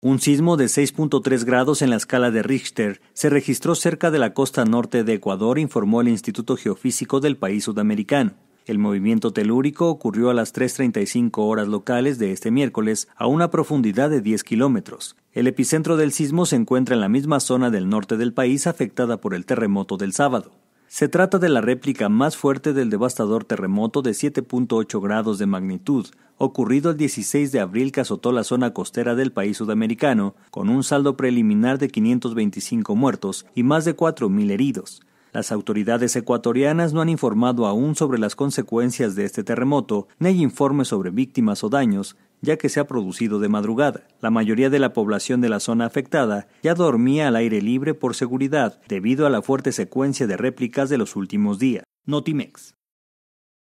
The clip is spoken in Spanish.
Un sismo de 6.3 grados en la escala de Richter se registró cerca de la costa norte de Ecuador, informó el Instituto Geofísico del país sudamericano. El movimiento telúrico ocurrió a las 3.35 horas locales de este miércoles a una profundidad de 10 kilómetros. El epicentro del sismo se encuentra en la misma zona del norte del país afectada por el terremoto del sábado. Se trata de la réplica más fuerte del devastador terremoto de 7.8 grados de magnitud, ocurrido el 16 de abril que azotó la zona costera del país sudamericano, con un saldo preliminar de 525 muertos y más de 4.000 heridos. Las autoridades ecuatorianas no han informado aún sobre las consecuencias de este terremoto, ni hay informes sobre víctimas o daños, ya que se ha producido de madrugada. La mayoría de la población de la zona afectada ya dormía al aire libre por seguridad debido a la fuerte secuencia de réplicas de los últimos días. Notimex.